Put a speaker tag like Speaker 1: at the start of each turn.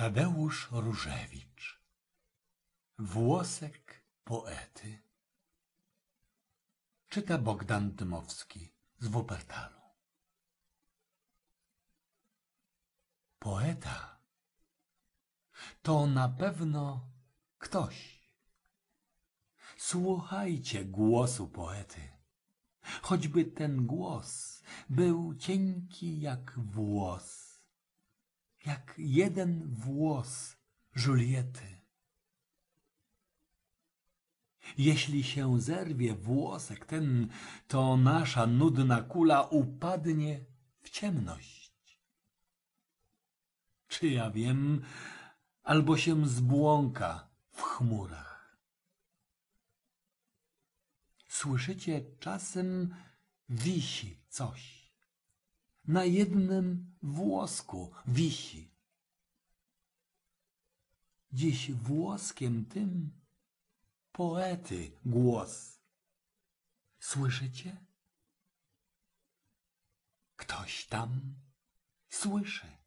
Speaker 1: Tadeusz Różewicz Włosek poety Czyta Bogdan Dymowski z Wuppertalu
Speaker 2: Poeta to na pewno ktoś.
Speaker 3: Słuchajcie głosu poety, choćby ten głos był cienki jak włos jak jeden włos Juliety. Jeśli się zerwie włosek ten, to nasza nudna kula upadnie w ciemność. Czy ja wiem, albo się zbłąka w chmurach. Słyszycie czasem wisi coś na jednym włosku wisi. Dziś włoskiem tym poety głos. Słyszycie?
Speaker 2: Ktoś tam słyszy.